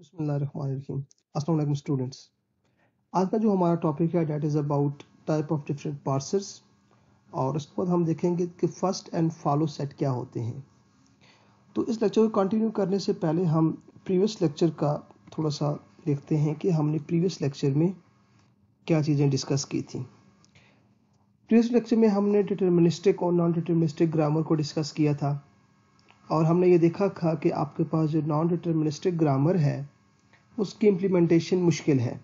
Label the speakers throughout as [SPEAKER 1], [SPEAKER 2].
[SPEAKER 1] अस्सलाम स्टूडेंट्स आज का जो हमारा टॉपिक है that is about type of different parsers और उसके बाद हम देखेंगे कि फर्स्ट एंड फॉलो सेट क्या होते हैं तो इस लेक्चर को कंटिन्यू करने से पहले हम प्रीवियस लेक्चर का थोड़ा सा देखते हैं कि हमने प्रीवियस लेक्चर में क्या चीज़ें डिस्कस की थी प्रीवियस लेक्चर में हमने डिटर्मिनिस्टिक और नॉन डिटर्मिनिस्टिक ग्रामर को डिस्कस किया था और हमने ये देखा था कि आपके पास जो नॉन डिटर्मिनिस्टिक ग्रामर है उसकी इम्प्लीमेंटेशन मुश्किल है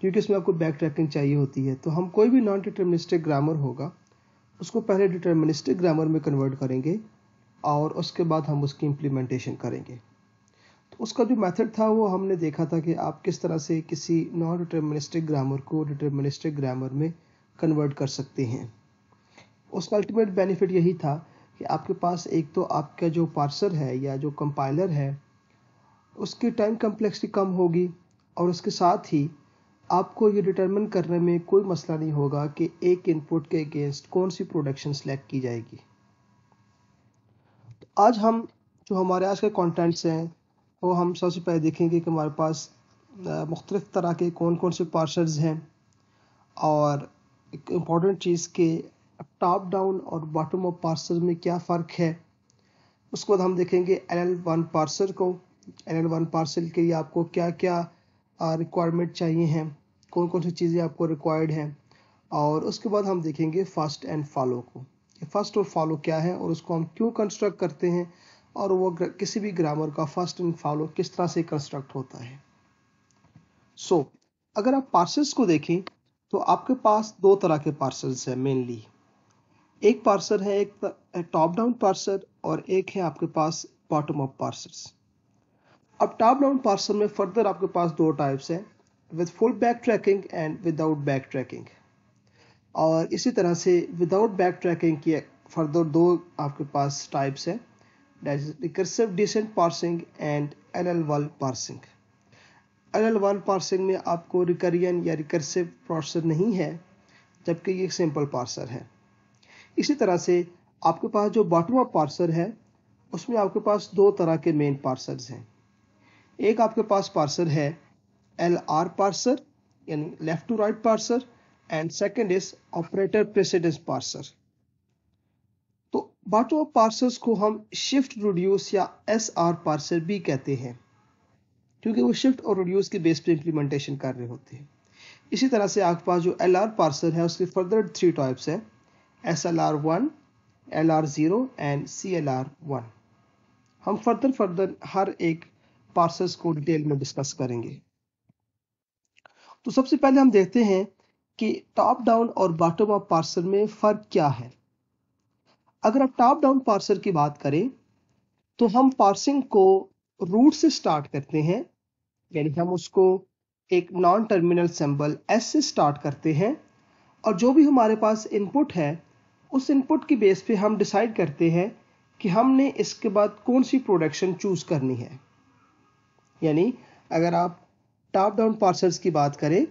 [SPEAKER 1] क्योंकि इसमें आपको बैक ट्रैकिंग चाहिए होती है तो हम कोई भी नॉन डिटर्मिनिस्टिक ग्रामर होगा उसको पहले डिटर्मिनिस्टिक ग्रामर में कन्वर्ट करेंगे और उसके बाद हम उसकी इम्प्लीमेंटेशन करेंगे तो उसका जो मेथड था वो हमने देखा था कि आप किस तरह से किसी नॉन डिटर्मिनिस्टिक ग्रामर को डिटर्मिनिस्टिक ग्रामर में कन्वर्ट कर सकते हैं उसका अल्टीमेट बेनिफिट यही था कि आपके पास एक तो आपका जो पार्सर है या जो कंपाइलर है उसकी टाइम कम्प्लेक्सिटी कम होगी और उसके साथ ही आपको ये डिटरमिन करने में कोई मसला नहीं होगा कि एक इनपुट के अगेंस्ट कौन सी प्रोडक्शन सेलेक्ट की जाएगी तो आज हम जो हमारे आज के कंटेंट्स हैं वो हम सबसे पहले देखेंगे कि हमारे पास मुख्तलिफ़ तरह के कौन कौन से पार्सल्स हैं और एक इम्पॉर्टेंट चीज़ के टॉप डाउन और बॉटम अप पार्सर में क्या फ़र्क है उसके बाद हम देखेंगे एल एल वन पार्सल को एल एल वन पार्सल के लिए आपको क्या क्या रिक्वायरमेंट चाहिए हैं कौन कौन सी चीज़ें आपको रिक्वायर्ड हैं और उसके बाद हम देखेंगे फर्स्ट एंड फॉलो को फर्स्ट और फॉलो क्या है और उसको हम क्यों कंस्ट्रक्ट करते हैं और वो किसी भी ग्रामर का फर्स्ट एंड फॉलो किस तरह से कंस्ट्रक्ट होता है सो so, अगर आप पार्सल्स को देखें तो आपके पास दो तरह के पार्सल्स हैं मेनली एक पार्सर है एक टॉप डाउन पार्सर और एक है आपके पास बॉटम अप पार्सर्स अब टॉप डाउन पार्सर में फर्दर आपके पास दो टाइप्स हैं with full backtracking and without backtracking और इसी तरह से विदाउट बैक ट्रैकिंग की फर्दर दो आपके पास टाइप्स हैं parsing and recursive L parsing parsing LL1 L LL1 parsing में आपको रिकरियन या रिकर्सिव पार्सर नहीं है जबकि ये सिंपल पार्सर है इसी तरह से आपके पास जो बॉटम ऑफ पार्सर है उसमें आपके पास दो तरह के मेन पार्सर हैं एक आपके पास पार्सर है एल आर पार्सर यानी left to right parser and second is operator precedence parser तो ऑफ पार्सर को हम शिफ्ट रोड्यूस या एस आर पार्सर भी कहते हैं क्योंकि वो शिफ्ट और रोड्यूस के बेस पे इंप्लीमेंटेशन कर रहे होते हैं इसी तरह से आपके पास जो एल आर पार्सर है उसके फर्दर थ्री टाइप्स हैं SLR1, LR0 and CLR1. हम फर्दर फर्दर हर एक पार्सल्स को डिटेल में डिस्कस करेंगे तो सबसे पहले हम देखते हैं कि टॉप डाउन और बॉटम अप पार्सल में फर्क क्या है अगर आप टॉप डाउन पार्सल की बात करें तो हम पार्सिंग को रूट से स्टार्ट करते हैं यानी हम उसको एक नॉन टर्मिनल सिंबल एस से स्टार्ट करते हैं और जो भी हमारे पास इनपुट है उस इनपुट की बेस पे हम डिसाइड करते हैं कि हमने इसके बाद कौन सी प्रोडक्शन चूज करनी है यानी अगर आप टॉप डाउन पार्सल्स की बात करें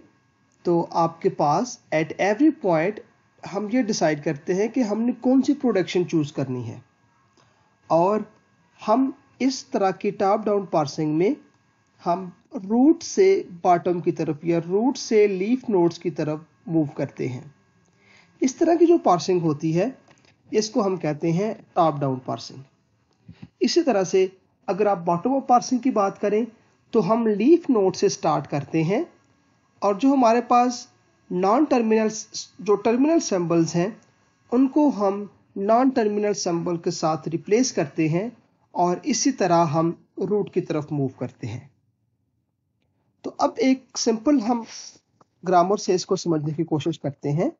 [SPEAKER 1] तो आपके पास एट एवरी पॉइंट हम ये डिसाइड करते हैं कि हमने कौन सी प्रोडक्शन चूज करनी है और हम इस तरह की टॉप डाउन पार्सिंग में हम रूट से बॉटम की तरफ या रूट से लीफ नोड्स की तरफ मूव करते हैं इस तरह की जो पार्सिंग होती है इसको हम कहते हैं टॉप डाउन पार्सिंग इसी तरह से अगर आप बॉटम ऑफ पार्सिंग की बात करें तो हम लीफ नोड से स्टार्ट करते हैं और जो हमारे पास नॉन टर्मिनल जो टर्मिनल सिंबल्स हैं उनको हम नॉन टर्मिनल सिंबल के साथ रिप्लेस करते हैं और इसी तरह हम रूट की तरफ मूव करते हैं तो अब एक सिंपल हम ग्रामर से इसको समझने की कोशिश करते हैं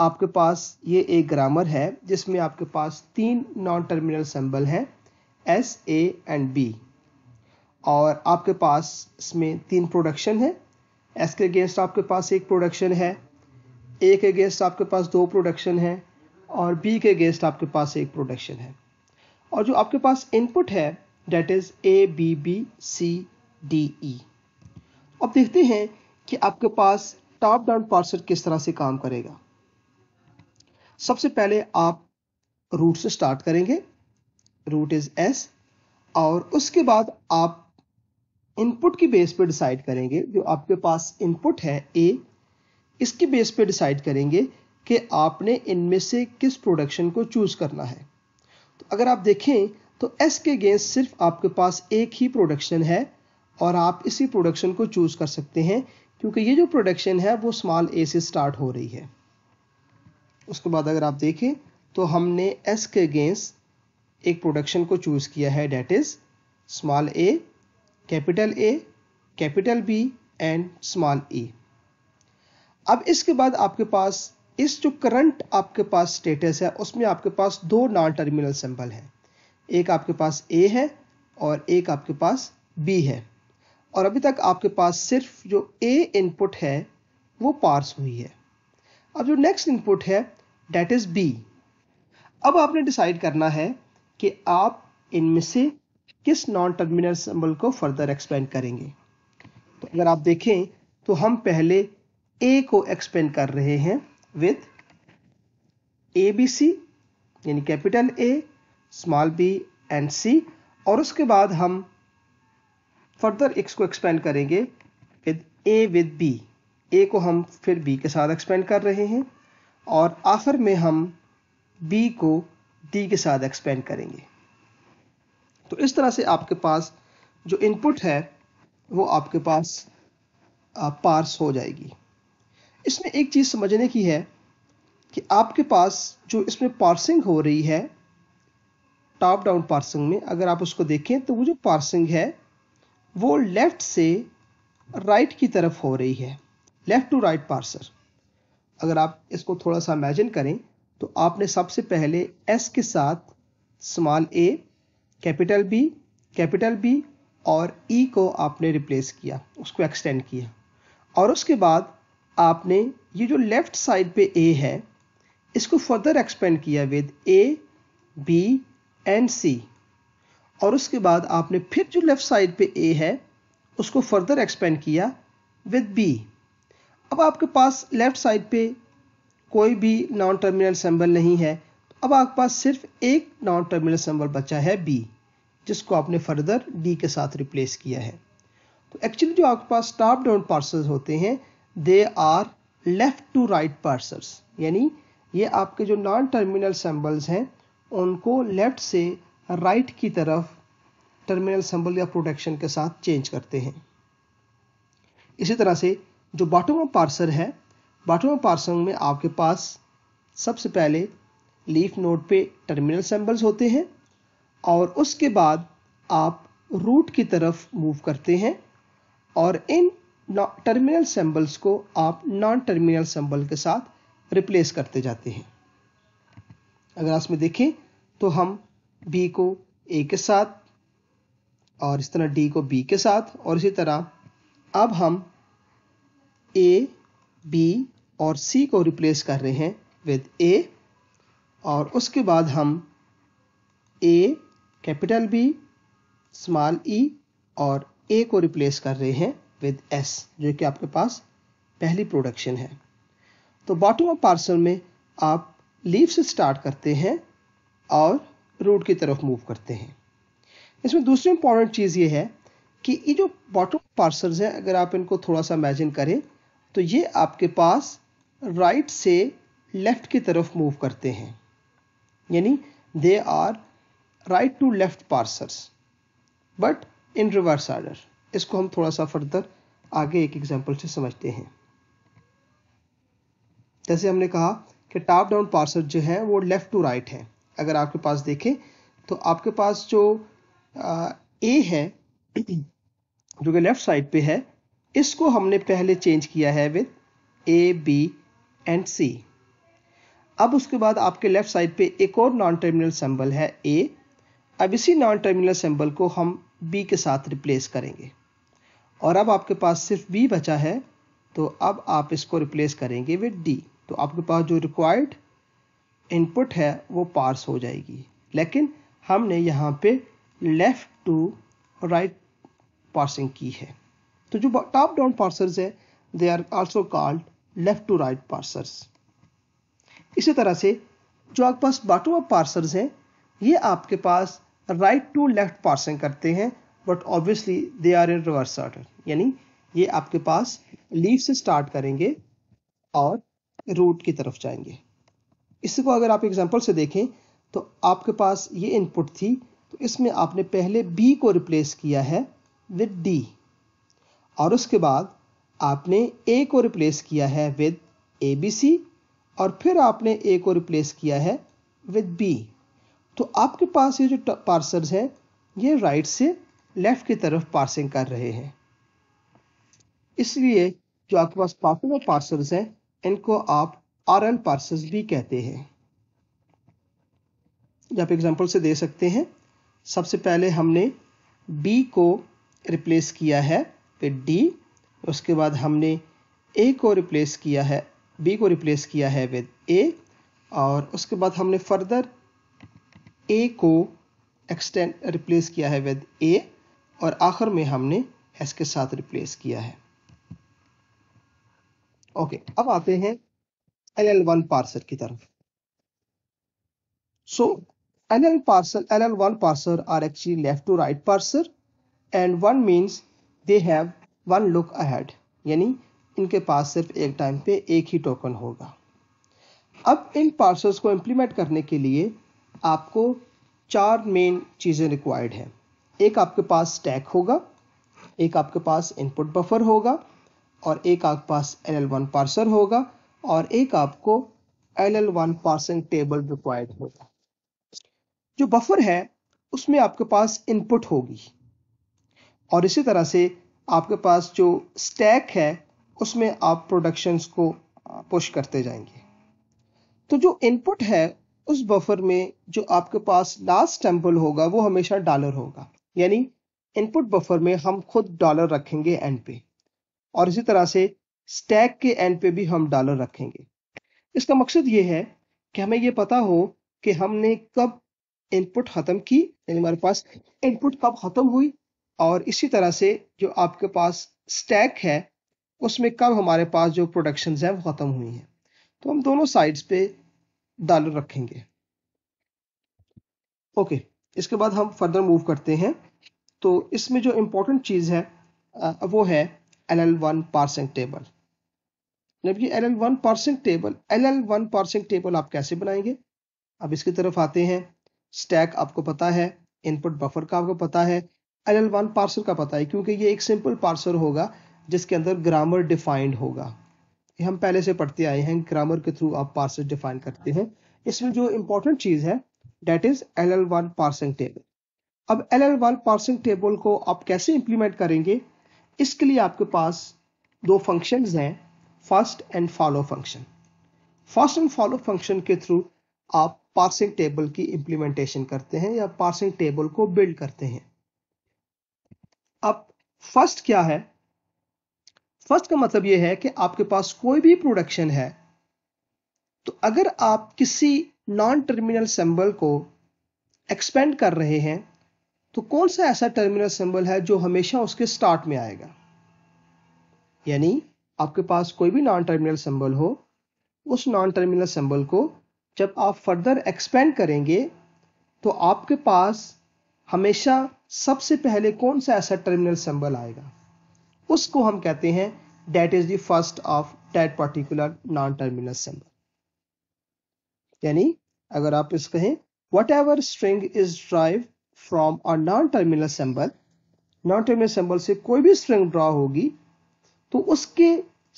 [SPEAKER 1] आपके पास ये एक ग्रामर है जिसमें आपके पास तीन नॉन टर्मिनल सिंबल हैं एस ए एंड बी और आपके पास इसमें तीन प्रोडक्शन है एस के अगेंस्ट आपके पास एक प्रोडक्शन है ए के अगेंस्ट आपके पास दो प्रोडक्शन है और बी के अगेंस्ट आपके पास एक प्रोडक्शन है और जो आपके पास इनपुट है that is A B B C D E अब देखते हैं कि आपके पास टॉप डाउन पार्सर किस तरह से काम करेगा सबसे पहले आप रूट से स्टार्ट करेंगे रूट इज एस और उसके बाद आप इनपुट की बेस पे डिसाइड करेंगे जो आपके पास इनपुट है ए इसकी बेस पे डिसाइड करेंगे कि आपने इनमें से किस प्रोडक्शन को चूज करना है तो अगर आप देखें तो एस के अगेंस्ट सिर्फ आपके पास एक ही प्रोडक्शन है और आप इसी प्रोडक्शन को चूज कर सकते हैं क्योंकि ये जो प्रोडक्शन है वो स्मॉल ए से स्टार्ट हो रही है उसके बाद अगर आप देखें तो हमने एस के अगेंस्ट एक प्रोडक्शन को चूज़ किया है that is small A capital A capital B and small E अब इसके बाद आपके पास इस जो करंट आपके पास स्टेटस है उसमें आपके पास दो नॉन टर्मिनल सिंबल हैं एक आपके पास ए है और एक आपके पास बी है और अभी तक आपके पास सिर्फ जो ए इनपुट है वो पार्स हुई है अब जो नेक्स्ट इनपुट है डेट इज बी अब आपने डिसाइड करना है कि आप इनमें से किस नॉन टर्मिनल सिंबल को फर्दर एक्सपेंड करेंगे तो अगर आप देखें तो हम पहले ए को एक्सपेंड कर रहे हैं विथ ए बी सी यानी capital A small B and C और उसके बाद हम फर्दर एक्स को एक्सपेंड करेंगे with A with B A को हम फिर बी के साथ एक्सपेंड कर रहे हैं और आखिर में हम बी को डी के साथ एक्सपेंड करेंगे तो इस तरह से आपके पास जो इनपुट है वो आपके पास पार्स हो जाएगी इसमें एक चीज़ समझने की है कि आपके पास जो इसमें पार्सिंग हो रही है टॉप डाउन पार्सिंग में अगर आप उसको देखें तो वो जो पार्सिंग है वो लेफ़्ट से राइट right की तरफ हो रही है लेफ़्ट टू राइट पार्सर अगर आप इसको थोड़ा सा इमेजिन करें तो आपने सबसे पहले एस के साथ small A capital B capital B और ई e को आपने रिप्लेस किया उसको एक्सटेंड किया और उसके बाद आपने ये जो लेफ्ट साइड पे ए है इसको फर्दर एक्सपेंड किया with A B and C और उसके बाद आपने फिर जो लेफ्ट साइड पे ए है उसको फर्दर एक्सपेंड किया विद बी अब आपके पास लेफ्ट साइड पे कोई भी नॉन टर्मिनल सिंबल नहीं है अब आपके पास सिर्फ एक नॉन टर्मिनल सिंबल बचा है बी जिसको आपने फर्दर डी के साथ रिप्लेस किया है तो एक्चुअली जो आपके पास टॉप डाउन पार्सल होते हैं they are left to right parser यानी ये आपके जो नॉन टर्मिनल सिंबल्स हैं उनको लेफ्ट से राइट right की तरफ टर्मिनल सिंबल या प्रोटेक्शन के साथ चेंज करते हैं इसी तरह से जो बॉटम पार्सर है बॉटम पार्सर में आपके पास सबसे पहले लीफ नोड पे टर्मिनल सिंबल्स होते हैं और उसके बाद आप रूट की तरफ मूव करते हैं और इन टर्मिनल सिंबल्स को आप नॉन टर्मिनल सिंबल के साथ रिप्लेस करते जाते हैं अगर इसमें देखें तो हम बी को ए के साथ और इस तरह डी को बी के साथ और इसी तरह अब हम ए बी और सी को रिप्लेस कर रहे हैं विद ए और उसके बाद हम A capital B small E और ए को रिप्लेस कर रहे हैं विद एस जो कि आपके पास पहली प्रोडक्शन है तो बॉटम ऑफ पार्सल में आप लीव से स्टार्ट करते हैं और रूट की तरफ मूव करते हैं इसमें दूसरी इंपॉर्टेंट चीज़ ये है कि ये जो बॉटम पार्सल्स हैं अगर आप इनको थोड़ा सा इमेजिन करें तो ये आपके पास राइट से लेफ़्ट की तरफ मूव करते हैं यानी they are right to left parsers but in reverse order इसको हम थोड़ा सा फर्दर आगे एक एग्जाम्पल से समझते हैं जैसे हमने कहा कि टॉप डाउन पार्सर जो है वो लेफ़्ट टू राइट है अगर आपके पास देखें तो आपके पास जो आ, ए है जो कि लेफ़्ट साइड पे है इसको हमने पहले चेंज किया है with A B and C अब उसके बाद आपके लेफ्ट साइड पे एक और नॉन टर्मिनल सिंबल है ए अब इसी नॉन टर्मिनल सिंबल को हम बी के साथ रिप्लेस करेंगे और अब आपके पास सिर्फ बी बचा है तो अब आप इसको रिप्लेस करेंगे विद डी तो आपके पास जो रिक्वायर्ड इनपुट है वो पार्स हो जाएगी लेकिन हमने यहाँ पे लेफ़्ट टू राइट पार्सिंग की है तो जो टॉप डाउन पार्सर्स है they are also called left to right parsers इसी तरह से जो आपके पास बॉटम अप पार्सर्स हैं ये आपके पास राइट टू लेफ्ट पार्सिंग करते हैं but obviously they are in reverse order यानी ये आपके पास लीव से स्टार्ट करेंगे और रूट की तरफ जाएंगे इसको अगर आप एग्जाम्पल से देखें तो आपके पास ये इनपुट थी तो इसमें आपने पहले बी को रिप्लेस किया है विद डी और उसके बाद आपने ए को रिप्लेस किया है विद ए बी सी और फिर आपने ए को रिप्लेस किया है विद बी तो आपके पास ये जो पार्सर्स है ये राइट से लेफ्ट की तरफ पार्सिंग कर रहे हैं इसलिए जो आपके पास पार्सिंग पार्सर्स हैं इनको आप आर एल पार्सर्स भी कहते हैं आप एग्जाम्पल से दे सकते हैं सबसे पहले हमने बी को रिप्लेस किया है डी उसके बाद हमने ए को रिप्लेस किया है बी को रिप्लेस किया है विद ए और उसके बाद हमने फर्दर ए को एक्सटेंड रिप्लेस किया है विद ए और आखिर में हमने एस के साथ रिप्लेस किया है ओके अब आते हैं एल एल वन पार्सर की तरफ so L L parser L L one parser are actually left to right parser and one means they have one look ahead यानी इनके पास सिर्फ एक टाइम पे एक ही टोकन होगा अब इन पार्सल्स को इम्प्लीमेंट करने के लिए आपको चार मेन चीज़ें रिक्वायर्ड हैं एक आपके पास स्टैक होगा एक आपके पास इनपुट बफर होगा और एक आपके पास एल एल वन पार्सल होगा और एक आपको L L one parsing table required होगा जो बफर है उसमें आपके पास इनपुट होगी और इसी तरह से आपके पास जो स्टैक है उसमें आप प्रोडक्शंस को पुश करते जाएंगे तो जो इनपुट है उस बफर में जो आपके पास लास्ट टेम्पल होगा वो हमेशा डॉलर होगा यानी इनपुट बफर में हम खुद डॉलर रखेंगे एंड पे और इसी तरह से स्टैक के एंड पे भी हम डॉलर रखेंगे इसका मकसद ये है कि हमें ये पता हो कि हमने कब इनपुट खत्म की यानी हमारे पास इनपुट कब खत्म हुई और इसी तरह से जो आपके पास स्टैक है उसमें कब हमारे पास जो प्रोडक्शन है वो ख़त्म हुई हैं तो हम दोनों साइड्स पे डॉलर रखेंगे ओके इसके बाद हम फर्दर मूव करते हैं तो इसमें जो इम्पोर्टेंट चीज़ है वो है L L one parsing table जबकि L L one parsing table L L one parsing table आप कैसे बनाएंगे अब इसकी तरफ आते हैं स्टैक आपको पता है इनपुट बफर का आपको पता है एल एल वन पार्सर का पता है क्योंकि ये एक सिंपल पार्सर होगा जिसके अंदर ग्रामर डिफाइंड होगा ये हम पहले से पढ़ते आए हैं ग्रामर के थ्रू आप पार्सर डिफाइन करते हैं इसमें जो इंपॉर्टेंट चीज है that is L L one parsing table अब L L one parsing table को आप कैसे इंप्लीमेंट करेंगे इसके लिए आपके पास दो फंक्शन हैं first and follow function first and follow function के थ्रू आप पार्सिंग टेबल की इंप्लीमेंटेशन करते हैं या पार्सिंग टेबल को बिल्ड करते हैं अब फर्स्ट क्या है फर्स्ट का मतलब यह है कि आपके पास कोई भी प्रोडक्शन है तो अगर आप किसी नॉन टर्मिनल सिंबल को एक्सपेंड कर रहे हैं तो कौन सा ऐसा टर्मिनल सिंबल है जो हमेशा उसके स्टार्ट में आएगा यानी आपके पास कोई भी नॉन टर्मिनल सिंबल हो उस नॉन टर्मिनल सिंबल को जब आप फर्दर एक्सपेंड करेंगे तो आपके पास हमेशा सबसे पहले कौन सा ऐसा टर्मिनल सिंबल आएगा उसको हम कहते हैं that is the first of that particular non terminal symbol यानी अगर आप इस कहें whatever string is derived from a non terminal symbol non terminal symbol से कोई भी स्ट्रिंग ड्रा होगी तो उसके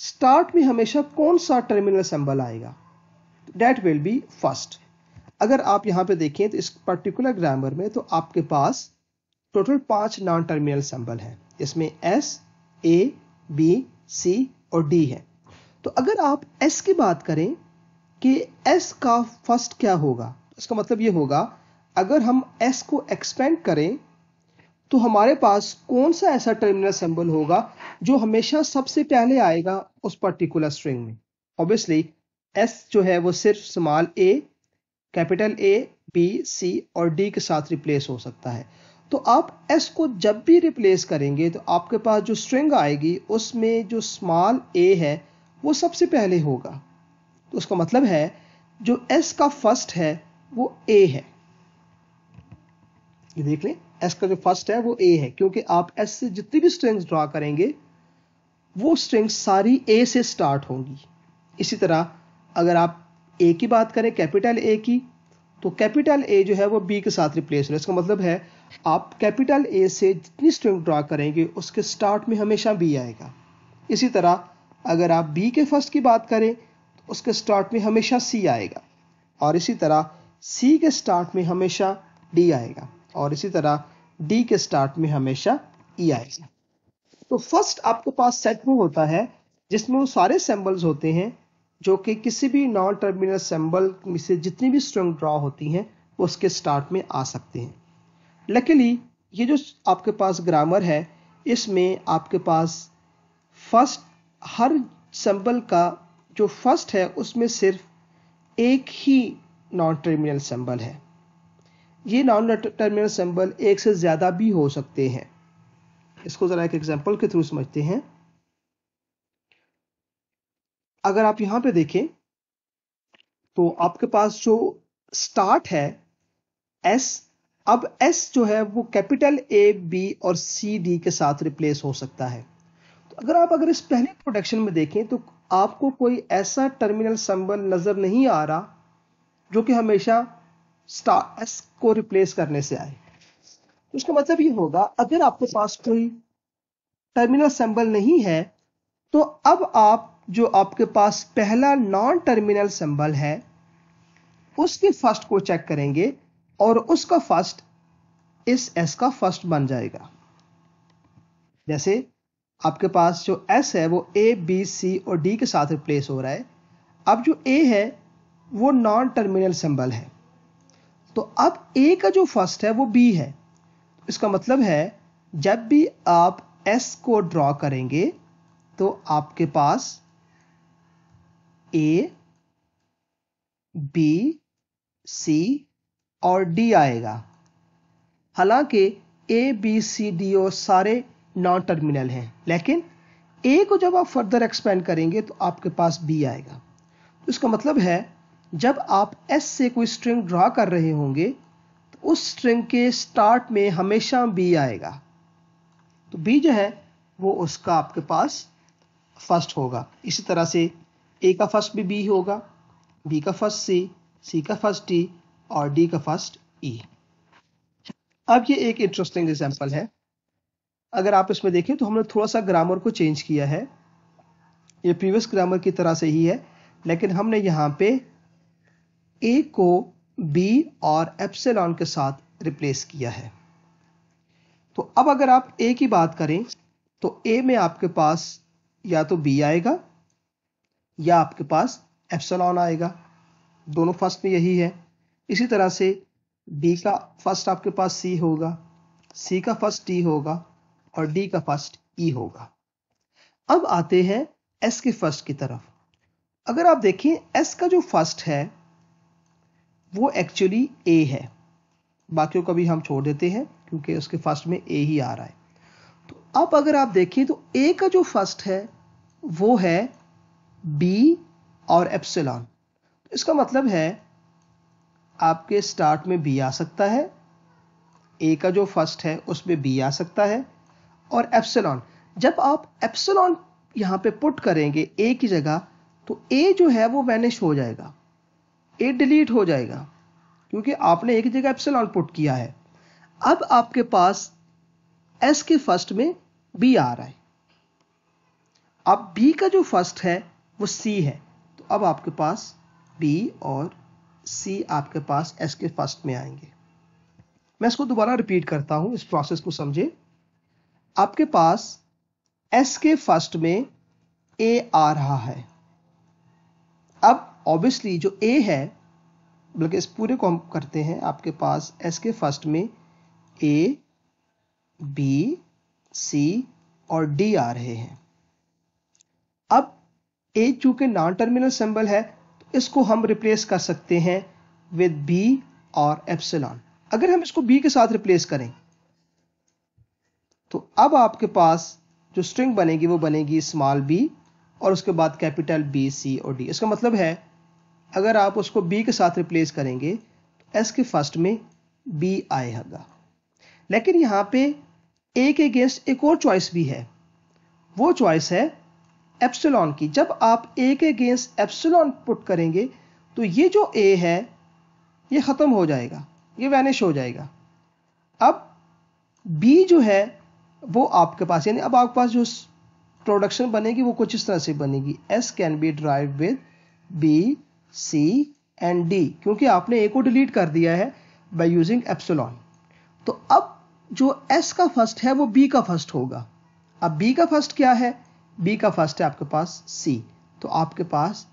[SPEAKER 1] स्टार्ट में हमेशा कौन सा टर्मिनल सिंबल आएगा डेट विल बी फर्स्ट अगर आप यहां पे देखें तो इस पर्टिकुलर ग्रामर में तो आपके पास टोटल पांच नॉन टर्मिनल संबल हैं इसमें एस ए बी सी और डी है तो अगर आप एस की बात करें कि एस का फर्स्ट क्या होगा इसका मतलब ये होगा अगर हम एस को एक्सपेंड करें तो हमारे पास कौन सा ऐसा टर्मिनल सिंबल होगा जो हमेशा सबसे पहले आएगा उस पर्टिकुलर स्ट्रिंग में ऑब्वियसली एस जो है वो सिर्फ small A capital A B C और डी के साथ रिप्लेस हो सकता है तो आप एस को जब भी रिप्लेस करेंगे तो आपके पास जो स्ट्रिंग आएगी उसमें जो स्मॉल ए है वो सबसे पहले होगा तो उसका मतलब है जो एस का फर्स्ट है वो ए है ये देख लें एस का जो फर्स्ट है वो ए है क्योंकि आप एस से जितनी भी स्ट्रिंग ड्रा करेंगे वो स्ट्रिंग सारी ए से स्टार्ट होंगी इसी तरह अगर आप ए की बात करें कैपिटल ए की तो कैपिटल ए जो है वो बी के साथ रिप्लेस हो इसका मतलब है आप कैपिटल ए से जितनी स्ट्रिंग ड्रा करेंगे उसके स्टार्ट में हमेशा बी आएगा इसी तरह अगर आप बी के फर्स्ट की बात करें तो उसके स्टार्ट में हमेशा सी आएगा और इसी तरह सी के स्टार्ट में हमेशा डी आएगा और इसी तरह डी के स्टार्ट में हमेशा ई e आएगा तो फर्स्ट आपके पास सेट वो होता है जिसमें वो सारे सैम्बल्स होते हैं जो कि किसी भी नॉन टर्मिनल सैम्बल से जितनी भी स्ट्रिंग ड्रॉ होती हैं उसके स्टार्ट में आ सकते हैं लकीली ये जो आपके पास ग्रामर है इसमें आपके पास फर्स्ट हर सिंबल का जो फर्स्ट है उसमें सिर्फ एक ही नॉन टर्मिनल सिंबल है ये नॉन टर्मिनल सिंबल एक से ज़्यादा भी हो सकते हैं इसको ज़रा एक एग्जाम्पल के थ्रू समझते हैं अगर आप यहाँ पे देखें तो आपके पास जो स्टार्ट है एस अब एस जो है वो कैपिटल ए बी और सी डी के साथ रिप्लेस हो सकता है तो अगर आप अगर इस पहले प्रोडक्शन में देखें तो आपको कोई ऐसा टर्मिनल संबल नजर नहीं आ रहा जो कि हमेशा स्टार एस को रिप्लेस करने से आए तो उसका मतलब ये होगा अगर आपके पास कोई टर्मिनल सिंबल नहीं है तो अब आप जो आपके पास पहला नॉन टर्मिनल संबल है उसके फर्स्ट को चेक करेंगे और उसका फर्स्ट इस एस का फर्स्ट बन जाएगा जैसे आपके पास जो एस है वो ए बी सी और डी के साथ रिप्लेस हो रहा है अब जो ए है वो नॉन टर्मिनल सिंबल है तो अब ए का जो फर्स्ट है वो बी है इसका मतलब है जब भी आप एस को ड्रॉ करेंगे तो आपके पास ए बी सी और डी आएगा हालांकि ए बी सी डी ओ सारे नॉन टर्मिनल हैं लेकिन ए को जब आप फर्दर एक्सपेंड करेंगे तो आपके पास बी आएगा तो इसका मतलब है जब आप एस से कोई स्ट्रिंग ड्रा कर रहे होंगे तो उस स्ट्रिंग के स्टार्ट में हमेशा बी आएगा तो बी जो है वो उसका आपके पास फर्स्ट होगा इसी तरह से ए का फर्स्ट भी बी होगा बी का फर्स्ट सी सी का फर्स्ट डी और डी का फर्स्ट ई e. अब ये एक इंटरेस्टिंग एग्जाम्पल है अगर आप इसमें देखें तो हमने थोड़ा सा ग्रामर को चेंज किया है ये प्रीवियस ग्रामर की तरह से ही है लेकिन हमने यहाँ पे ए को बी और एप्सिलॉन के साथ रिप्लेस किया है तो अब अगर आप ए की बात करें तो ए में आपके पास या तो बी आएगा या आपके पास एप्सलॉन आएगा दोनों फर्स्ट में यही है इसी तरह से बी का फर्स्ट आपके पास सी होगा सी का फर्स्ट टी e होगा और डी का फर्स्ट ई e होगा अब आते हैं एस के फर्स्ट की तरफ अगर आप देखें एस का जो फर्स्ट है वो एक्चुअली ए है बाकियों का भी हम छोड़ देते हैं क्योंकि उसके फर्स्ट में ए ही आ रहा है तो अब अगर आप देखें तो ए का जो फर्स्ट है वो है बी और एप्सिलॉन इसका मतलब है आपके स्टार्ट में बी आ सकता है ए का जो फर्स्ट है उसमें बी आ सकता है और एप्सलॉन जब आप एप्सलॉन यहाँ पे पुट करेंगे ए की जगह तो ए जो है वो वैनिश हो जाएगा ए डिलीट हो जाएगा क्योंकि आपने एक जगह एप्सलॉन पुट किया है अब आपके पास एस के फर्स्ट में बी आ रहा है अब बी का जो फर्स्ट है वो सी है तो अब आपके पास बी और सी आपके पास एस के फर्स्ट में आएंगे मैं इसको दोबारा रिपीट करता हूं इस प्रोसेस को समझे आपके पास एस के फर्स्ट में ए आ रहा है अब ऑब्वियसली जो ए है बल्कि इस पूरे को हम करते हैं आपके पास एस के फर्स्ट में ए बी सी और डी आ रहे हैं अब ए चूंकि नॉन टर्मिनल सिंबल है इसको हम रिप्लेस कर सकते हैं विद बी और एप्सिलॉन अगर हम इसको बी के साथ रिप्लेस करें तो अब आपके पास जो स्ट्रिंग बनेगी वो बनेगी स्मॉल बी और उसके बाद कैपिटल बी सी और डी इसका मतलब है अगर आप उसको बी के साथ रिप्लेस करेंगे तो एस के फर्स्ट में बी आएगा लेकिन यहां पे ए के अगेंस्ट एक और चॉइस भी है वो चॉइस है एप्सलॉन की जब आप ए के अगेंस्ट एप्सलॉन पुट करेंगे तो ये जो ए है ये ख़त्म हो जाएगा ये वैनिश हो जाएगा अब बी जो है वो आपके पास यानी अब आपके पास जो प्रोडक्शन बनेगी वो कुछ इस तरह से बनेगी S can be derived with B C and D क्योंकि आपने ए को डिलीट कर दिया है बाय यूजिंग एप्सलॉन तो अब जो एस का फर्स्ट है वो बी का फर्स्ट होगा अब बी का फर्स्ट क्या है बी का फर्स्ट है आपके पास सी तो आपके पास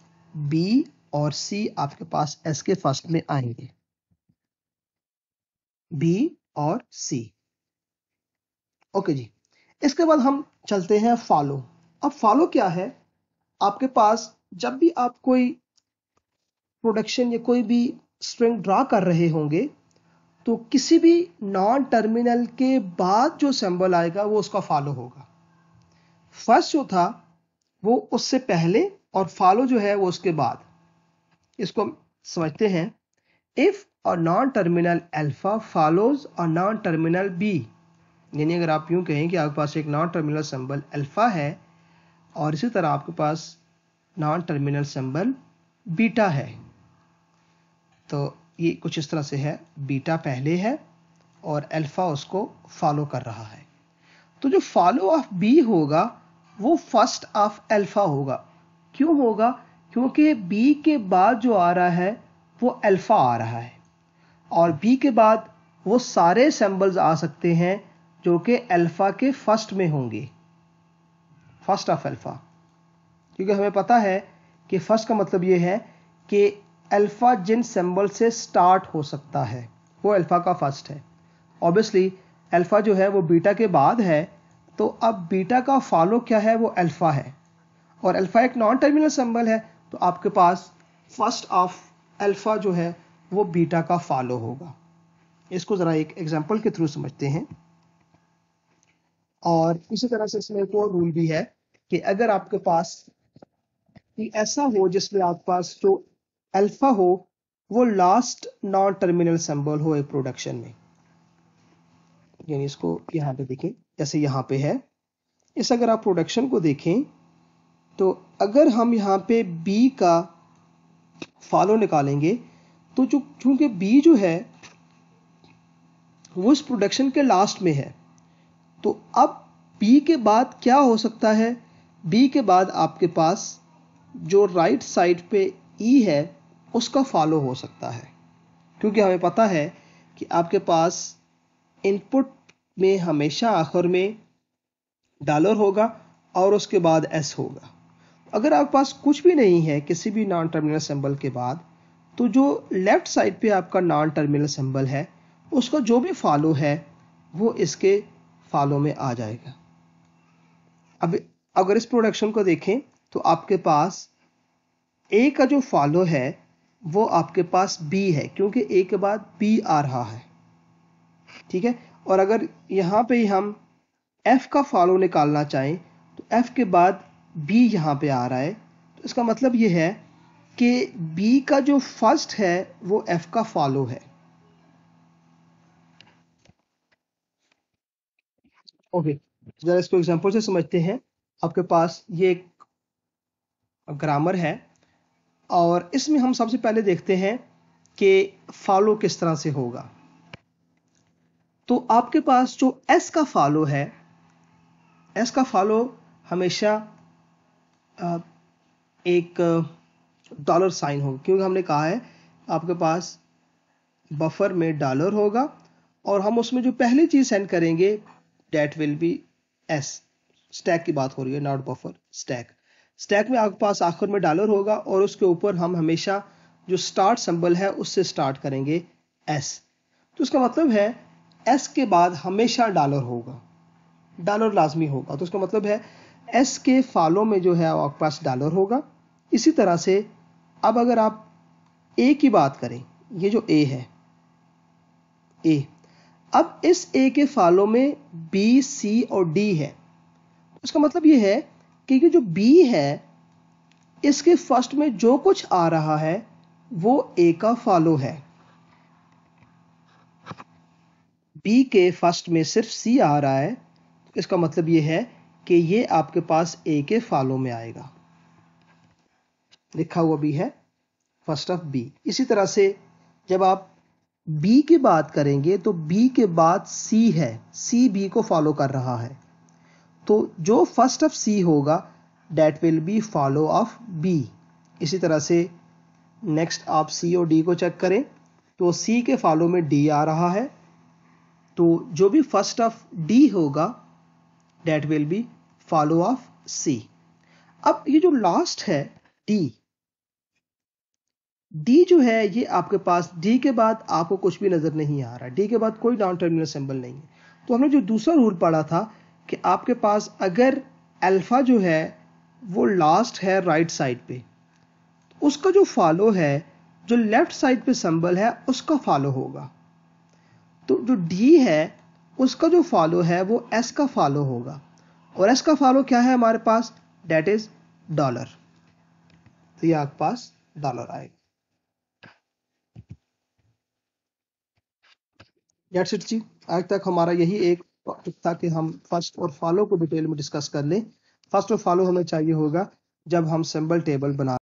[SPEAKER 1] बी और सी आपके पास एस के फर्स्ट में आएंगे बी और सी ओके जी इसके बाद हम चलते हैं फॉलो अब फॉलो क्या है आपके पास जब भी आप कोई प्रोडक्शन या कोई भी स्ट्रिंग ड्रा कर रहे होंगे तो किसी भी नॉन टर्मिनल के बाद जो सिंबल आएगा वो उसका फॉलो होगा फर्स्ट जो था वो उससे पहले और फॉलो जो है वो उसके बाद इसको हम समझते हैं इफ और नॉन टर्मिनल अल्फा फॉलोज और नॉन टर्मिनल बी यानी अगर आप यूं कहें कि आपके पास एक नॉन टर्मिनल संबल अल्फा है और इसी तरह आपके पास नॉन टर्मिनल संबल बीटा है तो ये कुछ इस तरह से है बीटा पहले है और अल्फा उसको फॉलो कर रहा है तो जो फॉलो ऑफ बी होगा वो फर्स्ट ऑफ अल्फा होगा क्यों होगा क्योंकि बी के बाद जो आ रहा है वो अल्फा आ रहा है और बी के बाद वो सारे सैम्बल्स आ सकते हैं जो कि अल्फा के फर्स्ट में होंगे फर्स्ट ऑफ अल्फा क्योंकि हमें पता है कि फर्स्ट का मतलब ये है कि अल्फा जिन सैंबल से स्टार्ट हो सकता है वो अल्फा का फर्स्ट है ऑब्वियसली अल्फा जो है वो बीटा के बाद है तो अब बीटा का फॉलो क्या है वो अल्फा है और अल्फा एक नॉन टर्मिनल सिंबल है तो आपके पास फर्स्ट ऑफ अल्फा जो है वो बीटा का फॉलो होगा इसको ज़रा एक एग्जांपल के थ्रू समझते हैं और इसी तरह से इसमें एक और रूल भी है कि अगर आपके पास ऐसा हो जिसमें आपके पास जो अल्फा हो वो लास्ट नॉन टर्मिनल सिंबल हो एक प्रोडक्शन में यानी इसको यहाँ पे देखें जैसे यहाँ पे है इस अगर आप प्रोडक्शन को देखें तो अगर हम यहाँ पे बी का फॉलो निकालेंगे तो जो चूंकि बी जो है वो इस प्रोडक्शन के लास्ट में है तो अब बी के बाद क्या हो सकता है बी के बाद आपके पास जो राइट साइड पे ई e है उसका फॉलो हो सकता है क्योंकि हमें पता है कि आपके पास इनपुट में हमेशा आखिर में डॉलर होगा और उसके बाद एस होगा अगर आपके पास कुछ भी नहीं है किसी भी नॉन टर्मिनल सिंबल के बाद तो जो लेफ्ट साइड पे आपका नॉन टर्मिनल सिंबल है उसका जो भी फॉलो है वो इसके फॉलो में आ जाएगा अब अगर इस प्रोडक्शन को देखें तो आपके पास ए का जो फॉलो है वो आपके पास बी है क्योंकि ए के बाद बी आ रहा है ठीक है और अगर यहाँ पे हम एफ का फॉलो निकालना चाहें तो एफ के बाद बी यहाँ पे आ रहा है तो इसका मतलब ये है कि बी का जो फर्स्ट है वो एफ का फॉलो है ओके जरा इसको एग्जांपल से समझते हैं आपके पास ये एक ग्रामर है और इसमें हम सबसे पहले देखते हैं कि फॉलो किस तरह से होगा तो आपके पास जो एस का फॉलो है एस का फॉलो हमेशा एक डॉलर साइन होगा क्योंकि हमने कहा है आपके पास बफर में डॉलर होगा और हम उसमें जो पहली चीज सेंड करेंगे that will be S stack की बात हो रही है नॉट बफर स्टैक स्टैक में आपके पास आखिर में डॉलर होगा और उसके ऊपर हम हमेशा जो स्टार्ट संबल है उससे स्टार्ट करेंगे एस तो इसका मतलब है एस के बाद हमेशा डॉलर होगा डॉलर लाजमी होगा तो उसका मतलब है एस के फालों में जो है आपके पास डॉलर होगा इसी तरह से अब अगर आप ए की बात करें ये जो ए है ए अब इस ए के फालों में बी सी और डी है उसका मतलब ये है कि ये जो बी है इसके फर्स्ट में जो कुछ आ रहा है वो ए का फॉलो है बी के फर्स्ट में सिर्फ सी आ रहा है तो इसका मतलब ये है कि ये आपके पास ए के फॉलो में आएगा लिखा हुआ भी है फर्स्ट ऑफ बी इसी तरह से जब आप बी की बात करेंगे तो बी के बाद सी है सी बी को फॉलो कर रहा है तो जो फर्स्ट ऑफ सी होगा that will be follow of B इसी तरह से नेक्स्ट आप सी और डी को चेक करें तो सी के फॉलो में डी आ रहा है तो जो भी फर्स्ट ऑफ डी होगा that will be follow of C अब ये जो लास्ट है डी डी जो है ये आपके पास डी के बाद आपको कुछ भी नजर नहीं आ रहा डी के बाद कोई नॉन टर्मिनल सिंबल नहीं है तो हमने जो दूसरा रूल पढ़ा था कि आपके पास अगर अल्फा जो है वो लास्ट है राइट साइड पे उसका जो फॉलो है जो लेफ्ट साइड पे सिंबल है उसका फॉलो होगा तो जो डी है उसका जो फॉलो है वो एस का फॉलो होगा और एस का फॉलो क्या है हमारे पास डेट इज डॉलर तो ये आपके पास डॉलर आएगा डेट्स इट जी आज तक हमारा यही एक टॉपिक था कि हम फर्स्ट और फॉलो को डिटेल में डिस्कस कर लें फर्स्ट और फॉलो हमें चाहिए होगा जब हम सिंबल टेबल बना